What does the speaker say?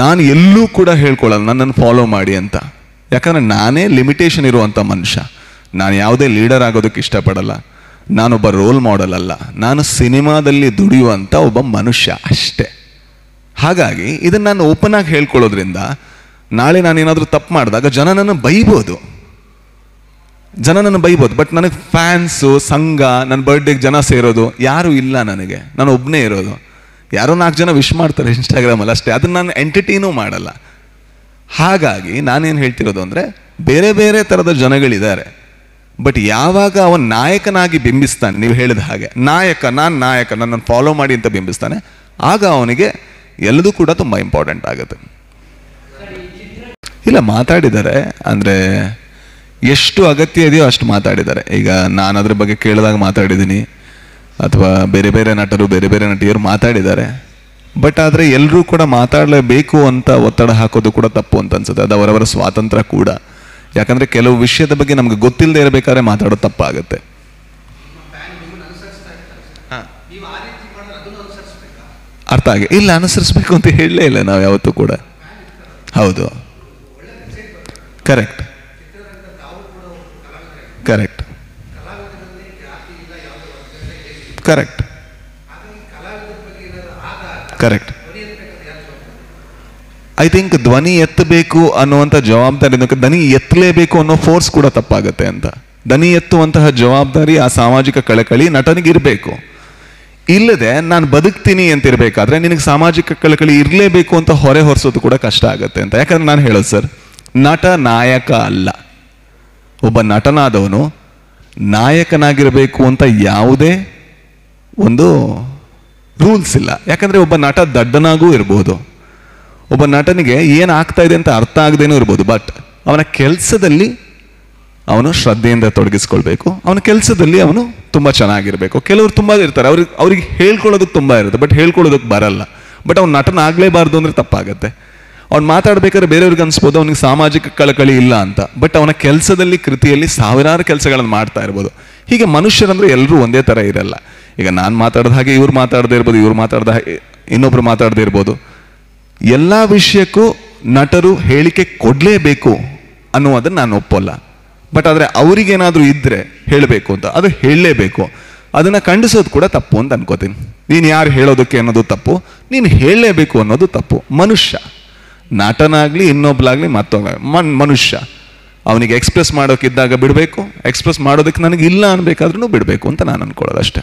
ನಾನು ಎಲ್ಲೂ ಕೂಡ ಹೇಳ್ಕೊಳ್ಳಲ್ಲ ನನ್ನನ್ನು ಫಾಲೋ ಮಾಡಿ ಅಂತ ಯಾಕಂದರೆ ನಾನೇ ಲಿಮಿಟೇಷನ್ ಇರುವಂಥ ಮನುಷ್ಯ ನಾನು ಯಾವುದೇ ಲೀಡರ್ ಆಗೋದಕ್ಕೆ ಇಷ್ಟಪಡಲ್ಲ ನಾನೊಬ್ಬ ರೋಲ್ ಮಾಡಲ್ ಅಲ್ಲ ನಾನು ಸಿನಿಮಾದಲ್ಲಿ ದುಡಿಯುವಂಥ ಒಬ್ಬ ಮನುಷ್ಯ ಅಷ್ಟೇ ಹಾಗಾಗಿ ಇದನ್ನು ನಾನು ಓಪನ್ ಆಗಿ ಹೇಳ್ಕೊಳ್ಳೋದ್ರಿಂದ ನಾಳೆ ನಾನೇನಾದರೂ ತಪ್ಪು ಮಾಡಿದಾಗ ಜನ ನನ್ನ ಬೈಬೋದು ಜನ ನನ್ನ ಬೈಬೋದು ಬಟ್ ನನಗೆ ಫ್ಯಾನ್ಸು ಸಂಘ ನನ್ನ ಬರ್ಡೇಗೆ ಜನ ಸೇರೋದು ಯಾರೂ ಇಲ್ಲ ನನಗೆ ನಾನು ಒಬ್ಬನೇ ಇರೋದು ಯಾರೋ ನಾಲ್ಕು ಜನ ವಿಶ್ ಮಾಡ್ತಾರೆ ಇನ್ಸ್ಟಾಗ್ರಾಮಲ್ಲಿ ಅಷ್ಟೇ ಅದನ್ನು ನಾನು ಎಂಟರ್ಟೈನೂ ಮಾಡಲ್ಲ ಹಾಗಾಗಿ ನಾನೇನು ಹೇಳ್ತಿರೋದು ಅಂದರೆ ಬೇರೆ ಬೇರೆ ಥರದ ಜನಗಳಿದ್ದಾರೆ ಬಟ್ ಯಾವಾಗ ಅವನ ನಾಯಕನಾಗಿ ಬಿಂಬಿಸ್ತಾನೆ ನೀವು ಹೇಳಿದ ಹಾಗೆ ನಾಯಕ ನಾನು ನಾಯಕ ನನ್ನನ್ನು ಫಾಲೋ ಮಾಡಿ ಅಂತ ಬಿಂಬಿಸ್ತಾನೆ ಆಗ ಅವನಿಗೆ ಎಲ್ಲದೂ ಕೂಡ ತುಂಬ ಇಂಪಾರ್ಟೆಂಟ್ ಆಗುತ್ತೆ ಇಲ್ಲ ಮಾತಾಡಿದ್ದಾರೆ ಅಂದರೆ ಎಷ್ಟು ಅಗತ್ಯ ಇದೆಯೋ ಅಷ್ಟು ಮಾತಾಡಿದ್ದಾರೆ ಈಗ ನಾನು ಅದ್ರ ಬಗ್ಗೆ ಕೇಳಿದಾಗ ಮಾತಾಡಿದ್ದೀನಿ ಅಥವಾ ಬೇರೆ ಬೇರೆ ನಟರು ಬೇರೆ ಬೇರೆ ನಟಿಯರು ಮಾತಾಡಿದ್ದಾರೆ ಬಟ್ ಆದರೆ ಎಲ್ಲರೂ ಕೂಡ ಮಾತಾಡಲೇಬೇಕು ಅಂತ ಒತ್ತಡ ಹಾಕೋದು ಕೂಡ ತಪ್ಪು ಅಂತ ಅನ್ಸುತ್ತೆ ಅದು ಅವರವರ ಸ್ವಾತಂತ್ರ್ಯ ಕೂಡ ಯಾಕಂದರೆ ಕೆಲವು ವಿಷಯದ ಬಗ್ಗೆ ನಮಗೆ ಗೊತ್ತಿಲ್ಲದೆ ಇರಬೇಕಾದ್ರೆ ಮಾತಾಡೋದು ತಪ್ಪಾಗುತ್ತೆ ಅರ್ಥ ಆಗಿ ಇಲ್ಲ ಅನುಸರಿಸಬೇಕು ಅಂತ ಹೇಳಲೇ ಇಲ್ಲ ನಾವು ಯಾವತ್ತೂ ಕೂಡ ಹೌದು correct correct correct I think ಧ್ವನಿ ಎತ್ತಬೇಕು ಅನ್ನುವಂಥ ಜವಾಬ್ದಾರಿ ಧ್ವನಿ ಎತ್ತಲೇಬೇಕು ಅನ್ನೋ ಫೋರ್ಸ್ ಕೂಡ ತಪ್ಪಾಗುತ್ತೆ ಅಂತ ಧ್ವನಿ ಎತ್ತುವಂತಹ ಜವಾಬ್ದಾರಿ ಆ ಸಾಮಾಜಿಕ ಕಳಕಳಿ ನಟನಿಗಿರಬೇಕು ಇಲ್ಲದೆ ನಾನು ಬದುಕ್ತೀನಿ ಅಂತಿರಬೇಕಾದ್ರೆ ನಿನಗೆ ಸಾಮಾಜಿಕ ಕಳಕಳಿ ಇರಲೇಬೇಕು ಅಂತ ಹೊರೆ ಹೊರಿಸೋದು ಕೂಡ ಕಷ್ಟ ಆಗುತ್ತೆ ಅಂತ ಯಾಕಂದ್ರೆ ನಾನು ಹೇಳೋದು ಸರ್ ನಟ ನಾಯಕ ಅಲ್ಲ ಒಬ್ಬ ನಟನಾದವನು ನಾಯಕನಾಗಿರಬೇಕು ಅಂತ ಯಾವುದೇ ಒಂದು ರೂಲ್ಸ್ ಇಲ್ಲ ಯಾಕಂದರೆ ಒಬ್ಬ ನಟ ದಡ್ಡನಾಗೂ ಇರ್ಬೋದು ಒಬ್ಬ ನಟನಿಗೆ ಏನು ಆಗ್ತಾ ಇದೆ ಅಂತ ಅರ್ಥ ಆಗದೇನೂ ಇರ್ಬೋದು ಬಟ್ ಅವನ ಕೆಲಸದಲ್ಲಿ ಅವನು ಶ್ರದ್ಧೆಯಿಂದ ತೊಡಗಿಸ್ಕೊಳ್ಬೇಕು ಅವನ ಕೆಲಸದಲ್ಲಿ ಅವನು ತುಂಬ ಚೆನ್ನಾಗಿರಬೇಕು ಕೆಲವರು ತುಂಬ ಇರ್ತಾರೆ ಅವ್ರಿಗೆ ಅವ್ರಿಗೆ ಹೇಳ್ಕೊಳ್ಳೋದಕ್ಕೆ ತುಂಬ ಇರುತ್ತೆ ಬಟ್ ಹೇಳ್ಕೊಳ್ಳೋದಕ್ಕೆ ಬರಲ್ಲ ಬಟ್ ಅವ್ನು ನಟನ ಆಗಲೇಬಾರ್ದು ಅಂದರೆ ತಪ್ಪಾಗುತ್ತೆ ಅವ್ನು ಮಾತಾಡ್ಬೇಕಾದ್ರೆ ಬೇರೆಯವ್ರಿಗೆ ಅನಿಸ್ಬೋದು ಅವನಿಗೆ ಸಾಮಾಜಿಕ ಕಳಕಳಿ ಇಲ್ಲ ಅಂತ ಬಟ್ ಅವನ ಕೆಲಸದಲ್ಲಿ ಕೃತಿಯಲ್ಲಿ ಸಾವಿರಾರು ಕೆಲಸಗಳನ್ನು ಮಾಡ್ತಾ ಇರ್ಬೋದು ಹೀಗೆ ಮನುಷ್ಯರಂದ್ರೆ ಎಲ್ಲರೂ ಒಂದೇ ಥರ ಇರಲ್ಲ ಈಗ ನಾನು ಮಾತಾಡಿದ ಹಾಗೆ ಇವ್ರು ಮಾತಾಡದೇ ಇರ್ಬೋದು ಇವ್ರು ಮಾತಾಡ್ದ ಹಾಗೆ ಇನ್ನೊಬ್ರು ಮಾತಾಡದೇ ಇರ್ಬೋದು ಎಲ್ಲ ವಿಷಯಕ್ಕೂ ನಟರು ಹೇಳಿಕೆ ಕೊಡಲೇಬೇಕು ಅನ್ನೋದನ್ನು ನಾನು ಒಪ್ಪಲ್ಲ ಬಟ್ ಆದರೆ ಅವರಿಗೇನಾದರೂ ಇದ್ದರೆ ಹೇಳಬೇಕು ಅಂತ ಅದು ಹೇಳಲೇಬೇಕು ಅದನ್ನು ಖಂಡಿಸೋದು ಕೂಡ ತಪ್ಪು ಅಂತ ಅನ್ಕೋತೀನಿ ನೀನು ಯಾರು ಹೇಳೋದಕ್ಕೆ ಅನ್ನೋದು ತಪ್ಪು ನೀನು ಹೇಳಲೇಬೇಕು ಅನ್ನೋದು ತಪ್ಪು ಮನುಷ್ಯ ನಟನಾಗಲಿ ಇನ್ನೊಬ್ಲಾಗಲಿ ಮತ್ತೊಬ್ಬ ಮನ್ ಮನುಷ್ಯ ಅವನಿಗೆ ಎಕ್ಸ್ಪ್ರೆಸ್ ಮಾಡೋಕ್ಕಿದ್ದಾಗ ಬಿಡಬೇಕು ಎಕ್ಸ್ಪ್ರೆಸ್ ಮಾಡೋದಕ್ಕೆ ನನಗೆ ಇಲ್ಲ ಅನ್ಬೇಕಾದ್ರೂ ಬಿಡಬೇಕು ಅಂತ ನಾನು ಅನ್ಕೊಳ್ಳೋದು ಅಷ್ಟೇ